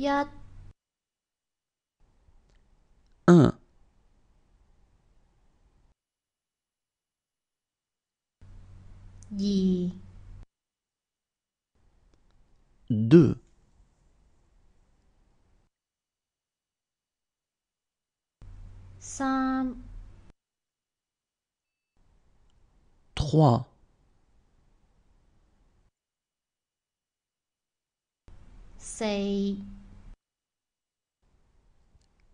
1 1 2 2 3 3 4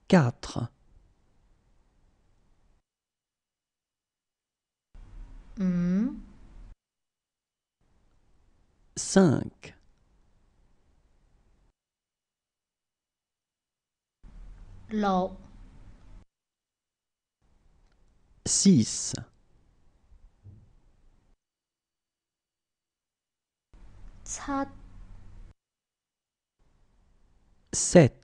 4. 5. 6. 7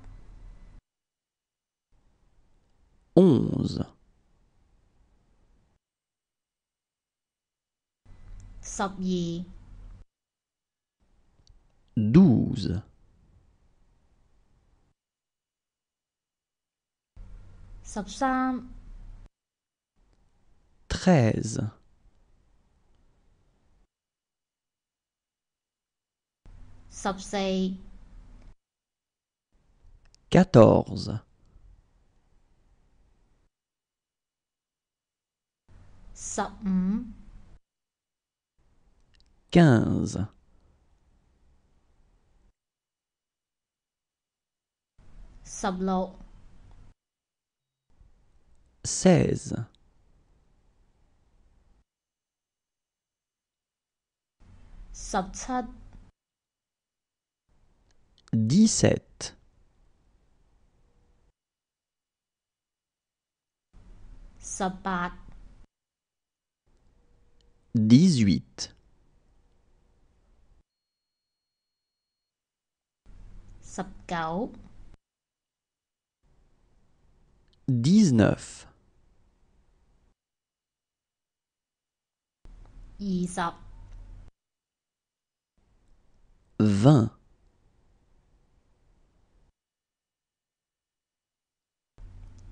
onze. douze. treize. quatorze. 十五 quinze, mm-hmm. seize, dix-sept, dix 18 19 19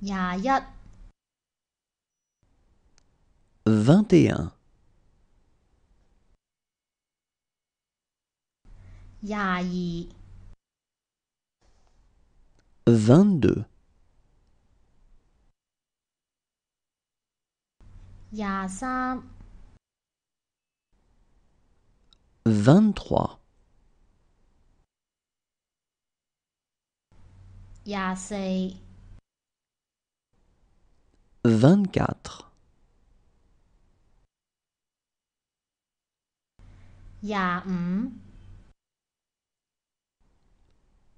20 20 21 Vingt-deux. Vingt-trois. Vingt-quatre. Y'a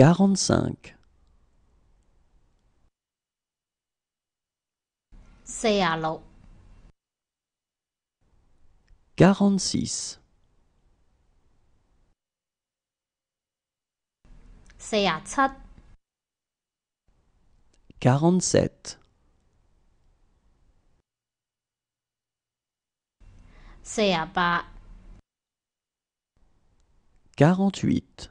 Quarante-cinq. Quarante-six. Quarante-sept. Quarante-huit.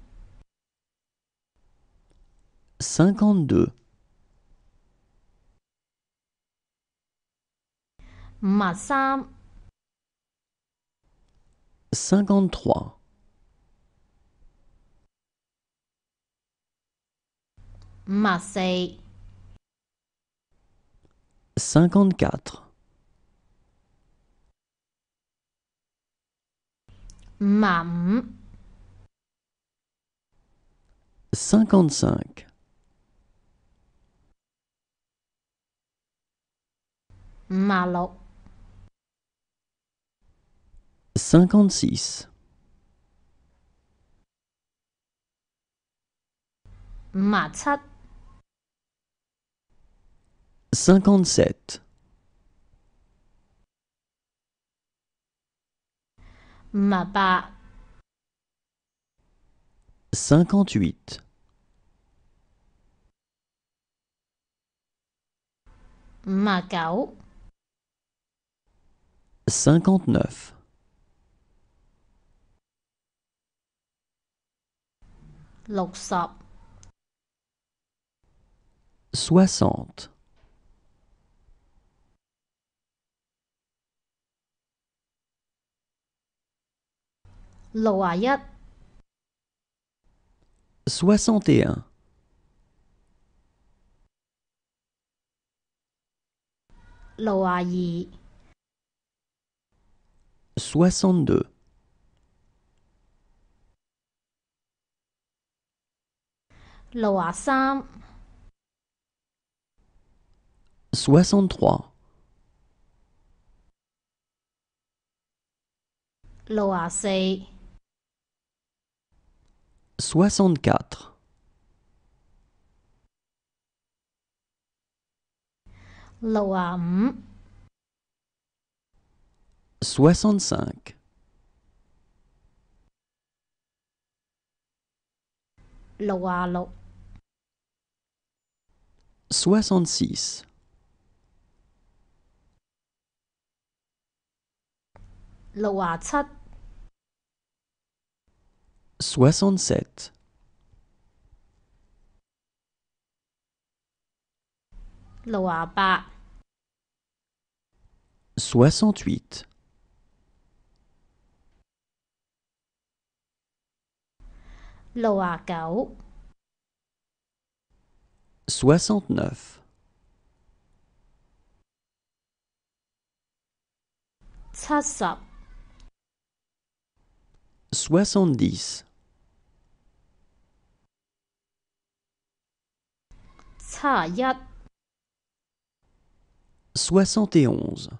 cinquante-deux. Cinquante-trois. Cinquante-quatre. Cinquante-cinq. 五廿六，五廿七，五廿八，五廿九。59 60 60 61 61 62 soixante soixante trois soixante quatre soixante-cinq. Soixante-six. Soixante-sept. Soixante-huit. 69 69 70 70 71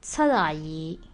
71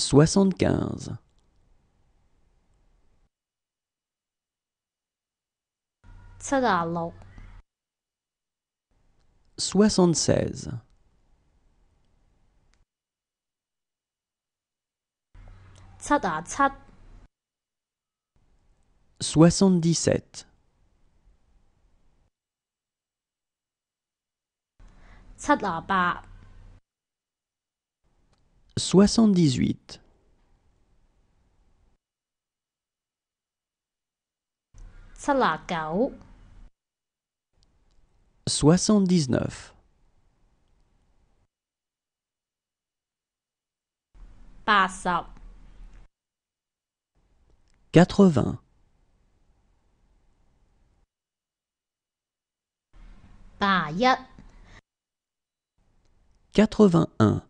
soixante-quinze soixante-seize soixante-dix-sept Soixante-dix-huit. Soixante-dix-neuf. quatre quatre Quatre-vingt-un.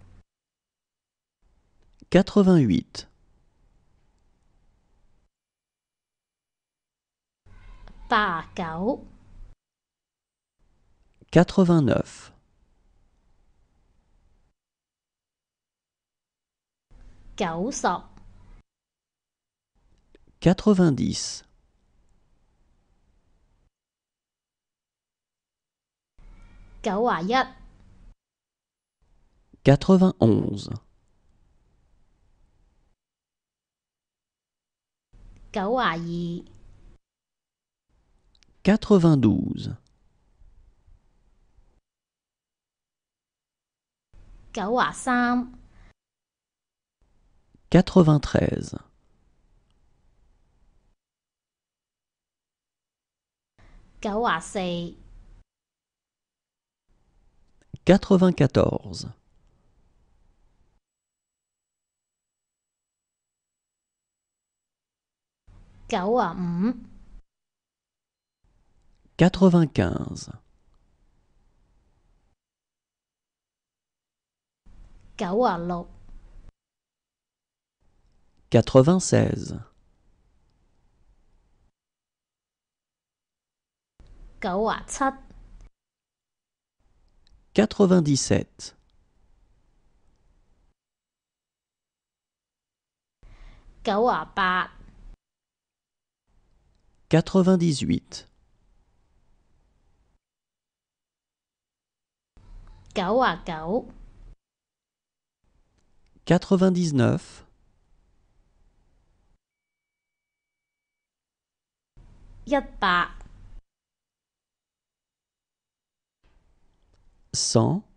88 89 89 90 91 91 92 92 93 93 94 94 95 96 97 97 98 98 99 99 100